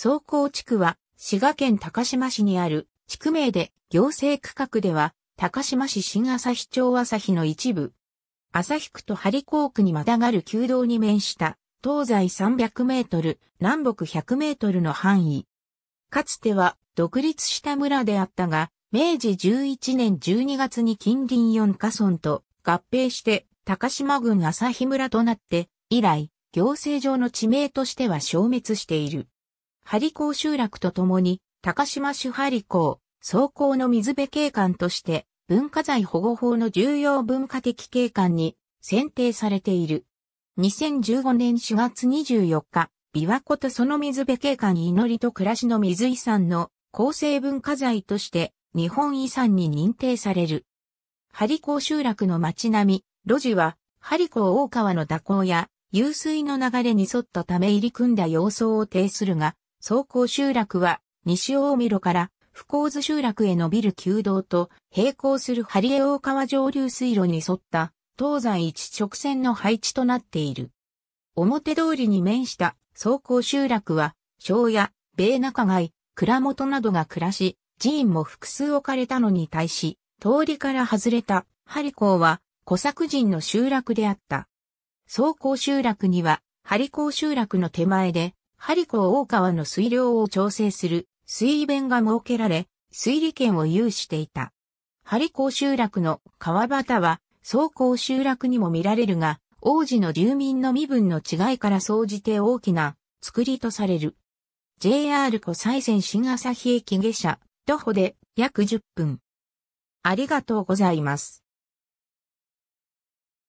総工地区は、滋賀県高島市にある地区名で行政区画では、高島市新朝日町朝日の一部、朝日区と張港区にまたがる旧道に面した、東西300メートル、南北100メートルの範囲。かつては独立した村であったが、明治11年12月に近隣4カ村と合併して高島郡朝日村となって、以来、行政上の地名としては消滅している。コー集落とともに、高島市コー、総港の水辺景観として、文化財保護法の重要文化的景観に選定されている。2015年4月24日、琵琶湖とその水辺景観祈りと暮らしの水遺産の構成文化財として日本遺産に認定される。コー集落の街並み、路地は、コー大川の蛇行や、湧水の流れに沿ったため入り組んだ様相を呈するが、総行集落は、西大見路から、福津集落へ伸びる旧道と、並行する針江大川上流水路に沿った、東西一直線の配置となっている。表通りに面した総行集落は、庄屋、米中街、蔵元などが暮らし、寺院も複数置かれたのに対し、通りから外れた針ーは、古作人の集落であった。総行集落には、針ー集落の手前で、ハリコ大川の水量を調整する水弁が設けられ、水利権を有していた。ハリコ集落の川端は、総港集落にも見られるが、王子の住民の身分の違いから総じて大きな作りとされる。JR 湖西線新朝日駅下車、徒歩で約10分。ありがとうございます。